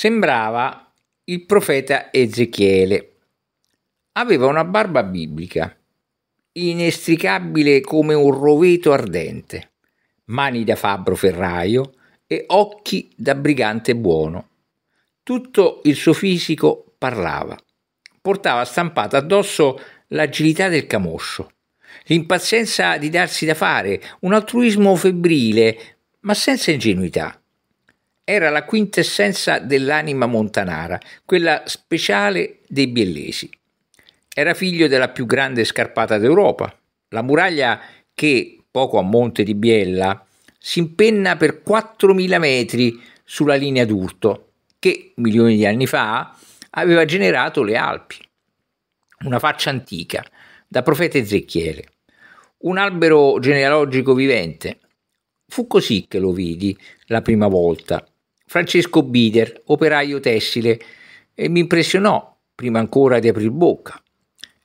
Sembrava il profeta Ezechiele. Aveva una barba biblica, inestricabile come un roveto ardente, mani da fabbro ferraio e occhi da brigante buono. Tutto il suo fisico parlava. Portava stampata addosso l'agilità del camoscio, l'impazienza di darsi da fare, un altruismo febbrile, ma senza ingenuità, era la quintessenza dell'anima montanara, quella speciale dei biellesi. Era figlio della più grande scarpata d'Europa, la muraglia che, poco a monte di Biella, si impenna per 4.000 metri sulla linea d'urto, che milioni di anni fa aveva generato le Alpi. Una faccia antica, da profeta Ezechiele. Un albero genealogico vivente. Fu così che lo vidi la prima volta Francesco Bider, operaio tessile, e mi impressionò prima ancora di aprir bocca.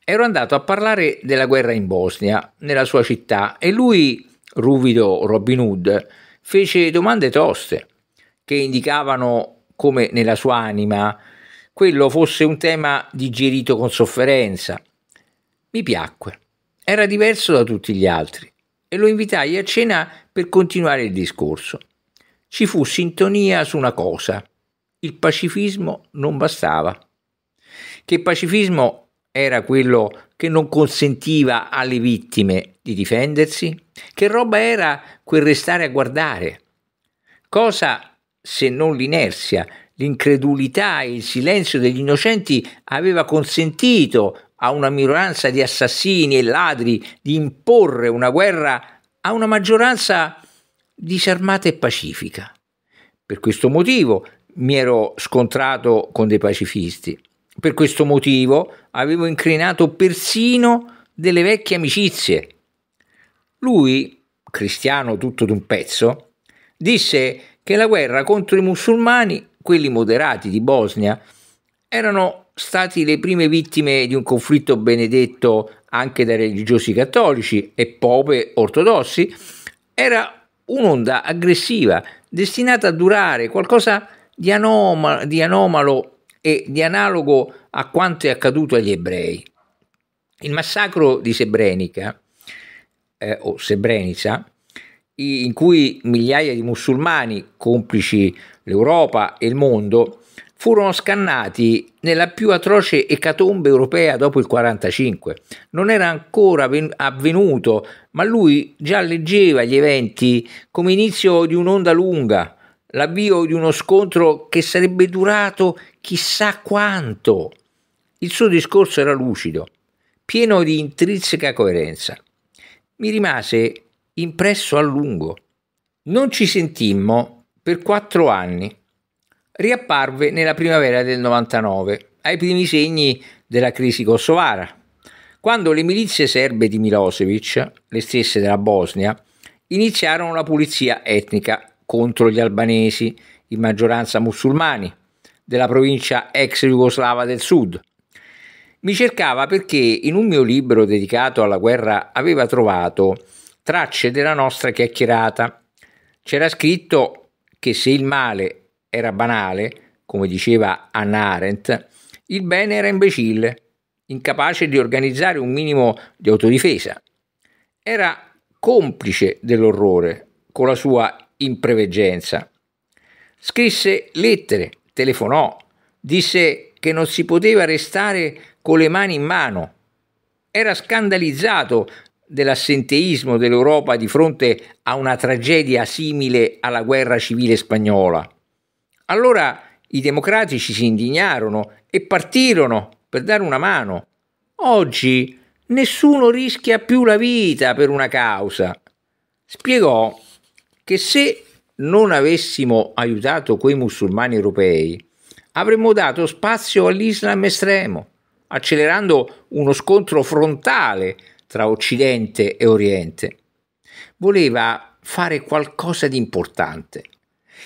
Ero andato a parlare della guerra in Bosnia, nella sua città, e lui, ruvido Robin Hood, fece domande toste che indicavano come nella sua anima quello fosse un tema digerito con sofferenza. Mi piacque. Era diverso da tutti gli altri e lo invitai a cena per continuare il discorso ci fu sintonia su una cosa, il pacifismo non bastava. Che pacifismo era quello che non consentiva alle vittime di difendersi? Che roba era quel restare a guardare? Cosa se non l'inerzia, l'incredulità e il silenzio degli innocenti aveva consentito a una minoranza di assassini e ladri di imporre una guerra a una maggioranza disarmata e pacifica. Per questo motivo mi ero scontrato con dei pacifisti. Per questo motivo avevo incrinato persino delle vecchie amicizie. Lui, cristiano tutto d'un pezzo, disse che la guerra contro i musulmani, quelli moderati di Bosnia, erano stati le prime vittime di un conflitto benedetto anche da religiosi cattolici e pope ortodossi, era un'onda aggressiva destinata a durare, qualcosa di, anoma, di anomalo e di analogo a quanto è accaduto agli ebrei. Il massacro di Srebrenica, eh, o Srebrenica, in cui migliaia di musulmani, complici l'Europa e il mondo, furono scannati nella più atroce ecatombe europea dopo il 1945. Non era ancora avvenuto, ma lui già leggeva gli eventi come inizio di un'onda lunga, l'avvio di uno scontro che sarebbe durato chissà quanto. Il suo discorso era lucido, pieno di intrinseca coerenza. Mi rimase impresso a lungo. Non ci sentimmo per quattro anni riapparve nella primavera del 99, ai primi segni della crisi kosovara, quando le milizie serbe di Milosevic, le stesse della Bosnia, iniziarono la pulizia etnica contro gli albanesi, in maggioranza musulmani, della provincia ex jugoslava del sud. Mi cercava perché in un mio libro dedicato alla guerra aveva trovato tracce della nostra chiacchierata. C'era scritto che se il male era banale, come diceva Anna Arendt, il bene era imbecille, incapace di organizzare un minimo di autodifesa. Era complice dell'orrore con la sua impreveggenza. Scrisse lettere, telefonò, disse che non si poteva restare con le mani in mano. Era scandalizzato dell'assenteismo dell'Europa di fronte a una tragedia simile alla guerra civile spagnola. Allora i democratici si indignarono e partirono per dare una mano. Oggi nessuno rischia più la vita per una causa. Spiegò che se non avessimo aiutato quei musulmani europei, avremmo dato spazio all'Islam estremo, accelerando uno scontro frontale tra Occidente e Oriente. Voleva fare qualcosa di importante.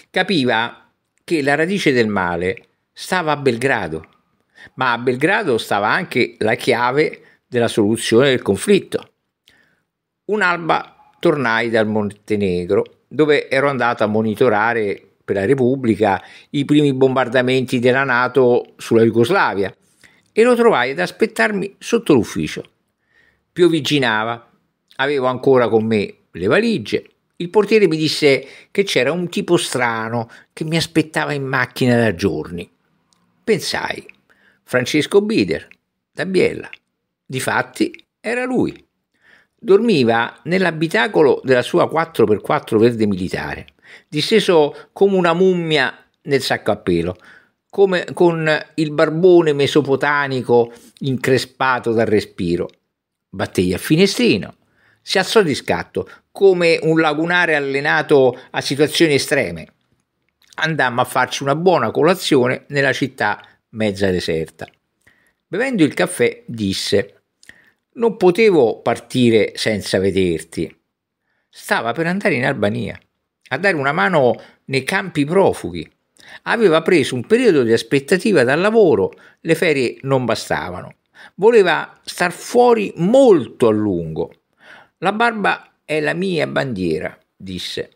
Capiva che la radice del male stava a Belgrado, ma a Belgrado stava anche la chiave della soluzione del conflitto. Un'alba tornai dal Montenegro, dove ero andato a monitorare per la Repubblica i primi bombardamenti della Nato sulla Jugoslavia e lo trovai ad aspettarmi sotto l'ufficio. Piovigginava, avevo ancora con me le valigie il portiere mi disse che c'era un tipo strano che mi aspettava in macchina da giorni. Pensai, Francesco Bider, da Biella. Difatti era lui. Dormiva nell'abitacolo della sua 4x4 verde militare, disteso come una mummia nel sacco a pelo, come con il barbone mesopotamico increspato dal respiro. Battei a finestrino si alzò di scatto, come un lagunare allenato a situazioni estreme. Andammo a farci una buona colazione nella città mezza deserta. Bevendo il caffè disse Non potevo partire senza vederti. Stava per andare in Albania a dare una mano nei campi profughi. Aveva preso un periodo di aspettativa dal lavoro, le ferie non bastavano. Voleva star fuori molto a lungo la barba è la mia bandiera, disse,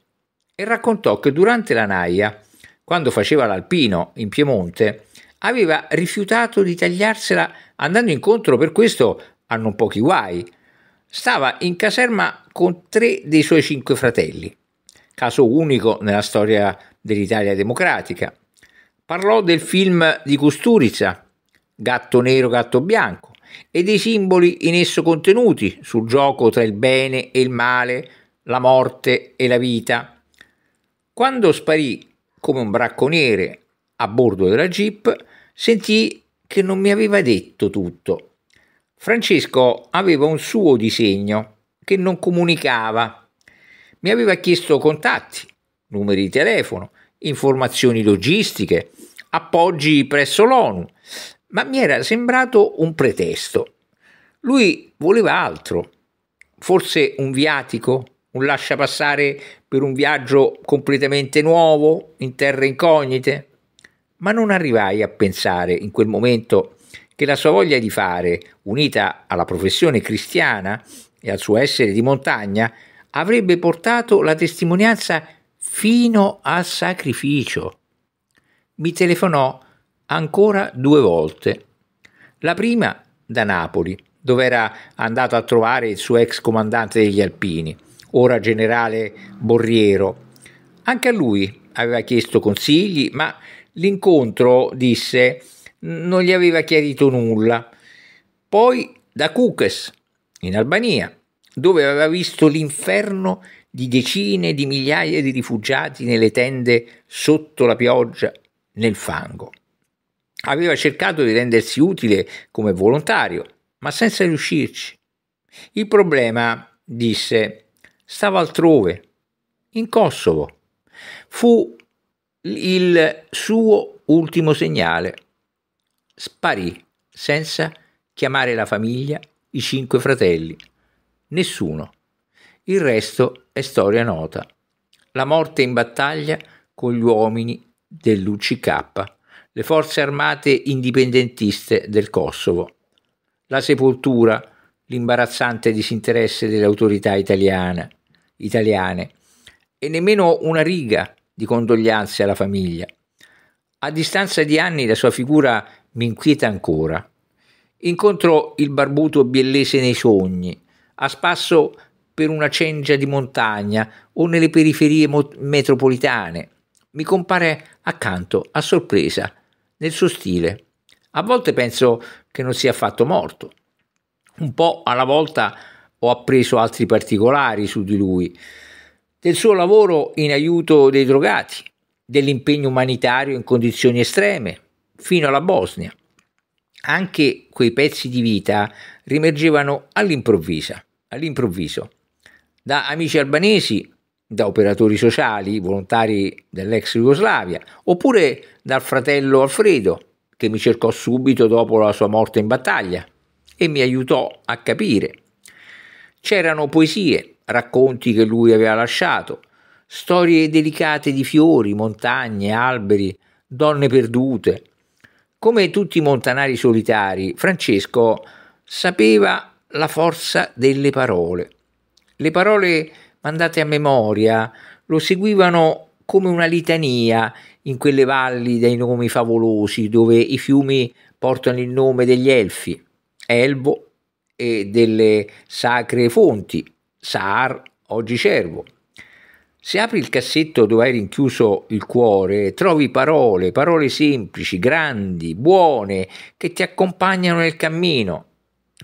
e raccontò che durante la naia, quando faceva l'alpino in Piemonte, aveva rifiutato di tagliarsela andando incontro per questo a non pochi guai. Stava in caserma con tre dei suoi cinque fratelli, caso unico nella storia dell'Italia democratica. Parlò del film di Custurizza, Gatto nero, gatto bianco e dei simboli in esso contenuti sul gioco tra il bene e il male, la morte e la vita. Quando sparì come un bracconiere a bordo della jeep, sentì che non mi aveva detto tutto. Francesco aveva un suo disegno che non comunicava. Mi aveva chiesto contatti, numeri di telefono, informazioni logistiche, appoggi presso l'ONU ma mi era sembrato un pretesto. Lui voleva altro, forse un viatico, un lascia passare per un viaggio completamente nuovo, in terre incognite. Ma non arrivai a pensare in quel momento che la sua voglia di fare, unita alla professione cristiana e al suo essere di montagna, avrebbe portato la testimonianza fino al sacrificio. Mi telefonò ancora due volte. La prima da Napoli, dove era andato a trovare il suo ex comandante degli Alpini, ora generale Borriero. Anche a lui aveva chiesto consigli, ma l'incontro, disse, non gli aveva chiarito nulla. Poi da Kukes, in Albania, dove aveva visto l'inferno di decine di migliaia di rifugiati nelle tende sotto la pioggia, nel fango. Aveva cercato di rendersi utile come volontario, ma senza riuscirci. Il problema, disse, stava altrove, in Kosovo. Fu il suo ultimo segnale. Sparì senza chiamare la famiglia, i cinque fratelli. Nessuno. Il resto è storia nota. La morte in battaglia con gli uomini dell'UCK le forze armate indipendentiste del Kosovo, la sepoltura, l'imbarazzante disinteresse delle autorità italiane, italiane e nemmeno una riga di condoglianze alla famiglia. A distanza di anni la sua figura mi inquieta ancora. Incontro il barbuto biellese nei sogni, a spasso per una cengia di montagna o nelle periferie metropolitane. Mi compare accanto a sorpresa nel suo stile. A volte penso che non sia affatto morto. Un po' alla volta ho appreso altri particolari su di lui, del suo lavoro in aiuto dei drogati, dell'impegno umanitario in condizioni estreme, fino alla Bosnia. Anche quei pezzi di vita rimergevano all'improvviso, all'improvviso. Da amici albanesi da operatori sociali, volontari dell'ex Jugoslavia, oppure dal fratello Alfredo, che mi cercò subito dopo la sua morte in battaglia e mi aiutò a capire. C'erano poesie, racconti che lui aveva lasciato, storie delicate di fiori, montagne, alberi, donne perdute. Come tutti i montanari solitari, Francesco sapeva la forza delle parole. Le parole mandate a memoria, lo seguivano come una litania in quelle valli dai nomi favolosi dove i fiumi portano il nome degli elfi, Elvo e delle sacre fonti, Saar, oggi Cervo. Se apri il cassetto dove hai rinchiuso il cuore, trovi parole, parole semplici, grandi, buone, che ti accompagnano nel cammino.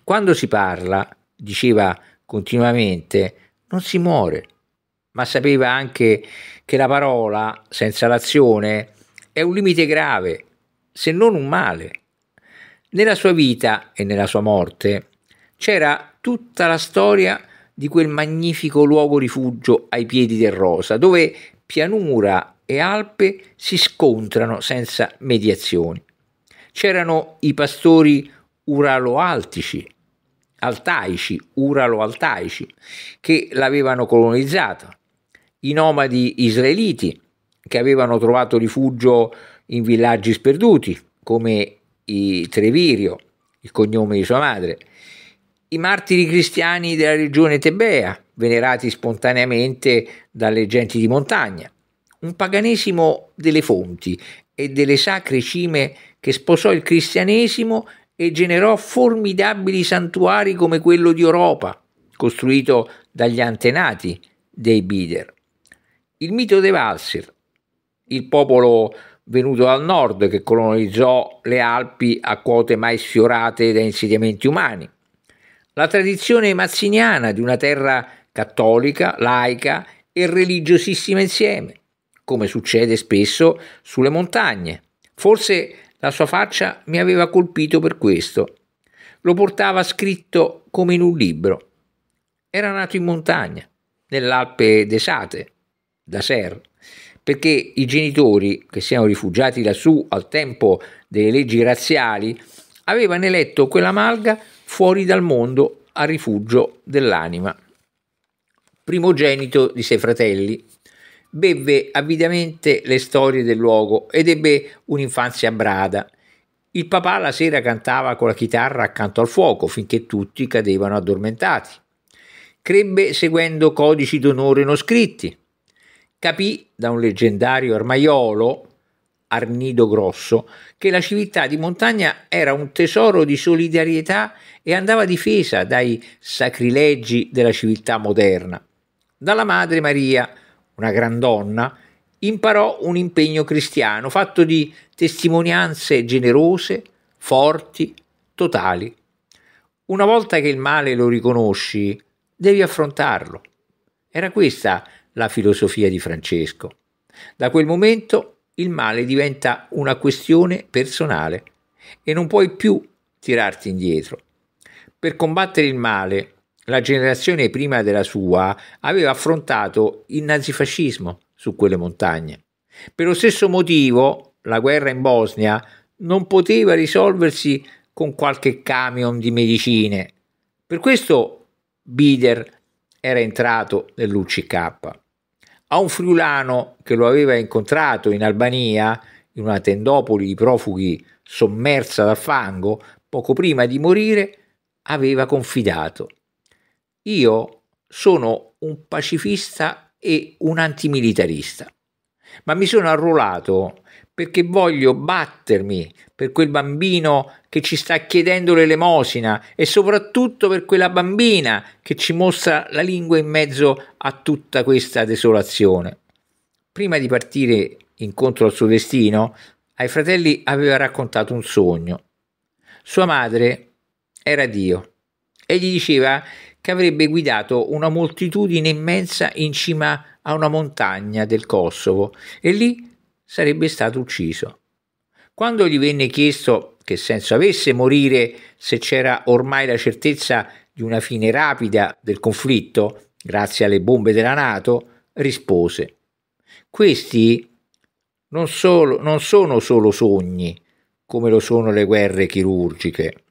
Quando si parla, diceva continuamente, non si muore, ma sapeva anche che la parola senza l'azione è un limite grave, se non un male. Nella sua vita e nella sua morte c'era tutta la storia di quel magnifico luogo rifugio ai piedi del Rosa, dove pianura e Alpe si scontrano senza mediazioni. C'erano i pastori uralo-altici altaici, uralo-altaici, che l'avevano colonizzato, i nomadi israeliti che avevano trovato rifugio in villaggi sperduti, come i Trevirio, il cognome di sua madre, i martiri cristiani della regione Tebea, venerati spontaneamente dalle genti di montagna, un paganesimo delle fonti e delle sacre cime che sposò il cristianesimo e generò formidabili santuari come quello di Europa, costruito dagli antenati dei Bider. Il mito dei Valsir, il popolo venuto dal nord che colonizzò le Alpi a quote mai sfiorate da insediamenti umani. La tradizione mazziniana di una terra cattolica, laica e religiosissima insieme, come succede spesso sulle montagne. Forse la sua faccia mi aveva colpito per questo. Lo portava scritto come in un libro. Era nato in montagna, nell'Alpe d'Esate, da Ser, perché i genitori, che si erano rifugiati lassù al tempo delle leggi razziali, avevano eletto quella malga fuori dal mondo a rifugio dell'anima. Primogenito di sei fratelli, bevve avidamente le storie del luogo ed ebbe un'infanzia brada. Il papà la sera cantava con la chitarra accanto al fuoco finché tutti cadevano addormentati. Crebbe seguendo codici d'onore non scritti. Capì da un leggendario armaiolo, Arnido Grosso, che la civiltà di montagna era un tesoro di solidarietà e andava difesa dai sacrilegi della civiltà moderna. Dalla madre Maria, una gran donna, imparò un impegno cristiano fatto di testimonianze generose, forti, totali. Una volta che il male lo riconosci, devi affrontarlo. Era questa la filosofia di Francesco. Da quel momento il male diventa una questione personale e non puoi più tirarti indietro. Per combattere il male la generazione prima della sua aveva affrontato il nazifascismo su quelle montagne. Per lo stesso motivo la guerra in Bosnia non poteva risolversi con qualche camion di medicine. Per questo Bider era entrato nell'UCK. A un friulano che lo aveva incontrato in Albania, in una tendopoli di profughi sommersa dal fango, poco prima di morire, aveva confidato io sono un pacifista e un antimilitarista, ma mi sono arruolato perché voglio battermi per quel bambino che ci sta chiedendo l'elemosina e soprattutto per quella bambina che ci mostra la lingua in mezzo a tutta questa desolazione. Prima di partire incontro al suo destino, ai fratelli aveva raccontato un sogno. Sua madre era Dio e gli diceva che avrebbe guidato una moltitudine immensa in cima a una montagna del Kosovo e lì sarebbe stato ucciso. Quando gli venne chiesto che senso avesse morire se c'era ormai la certezza di una fine rapida del conflitto, grazie alle bombe della Nato, rispose: Questi non, solo, non sono solo sogni, come lo sono le guerre chirurgiche.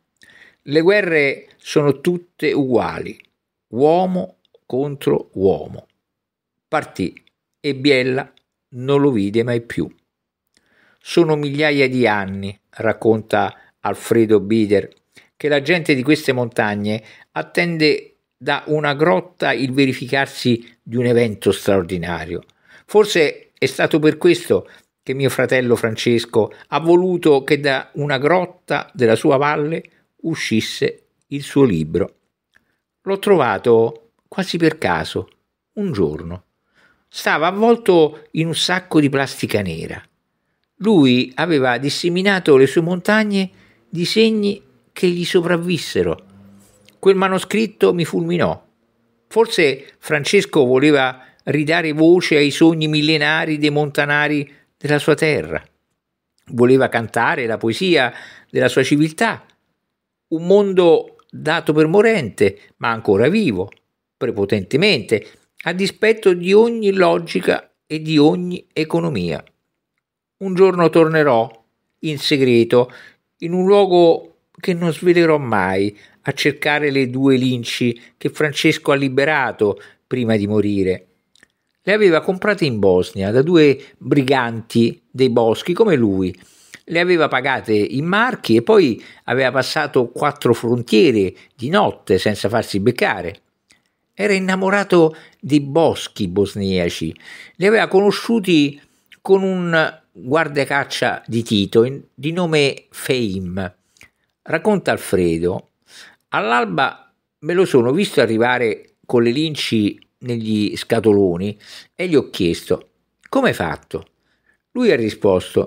Le guerre sono tutte uguali uomo contro uomo. Partì e Biella non lo vide mai più. Sono migliaia di anni, racconta Alfredo Bider, che la gente di queste montagne attende da una grotta il verificarsi di un evento straordinario. Forse è stato per questo che mio fratello Francesco ha voluto che da una grotta della sua valle uscisse il suo libro. L'ho trovato quasi per caso, un giorno. Stava avvolto in un sacco di plastica nera. Lui aveva disseminato le sue montagne di segni che gli sopravvissero. Quel manoscritto mi fulminò. Forse Francesco voleva ridare voce ai sogni millenari dei montanari della sua terra. Voleva cantare la poesia della sua civiltà. Un mondo dato per morente, ma ancora vivo, prepotentemente, a dispetto di ogni logica e di ogni economia. Un giorno tornerò, in segreto, in un luogo che non svelerò mai, a cercare le due linci che Francesco ha liberato prima di morire. Le aveva comprate in Bosnia da due briganti dei boschi come lui, le aveva pagate in marchi e poi aveva passato quattro frontiere di notte senza farsi beccare. Era innamorato dei boschi bosniaci, li aveva conosciuti con un guardacaccia di Tito di nome Fame. Racconta Alfredo, all'alba me lo sono visto arrivare con le linci negli scatoloni e gli ho chiesto come hai fatto. Lui ha risposto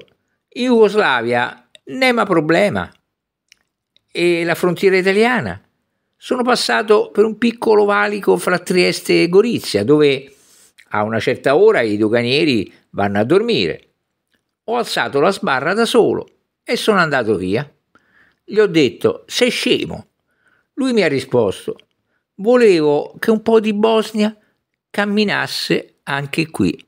Jugoslavia, non nema problema. E la frontiera italiana. Sono passato per un piccolo valico fra Trieste e Gorizia, dove a una certa ora i doganieri vanno a dormire. Ho alzato la sbarra da solo e sono andato via. Gli ho detto, sei scemo. Lui mi ha risposto, volevo che un po' di Bosnia camminasse anche qui.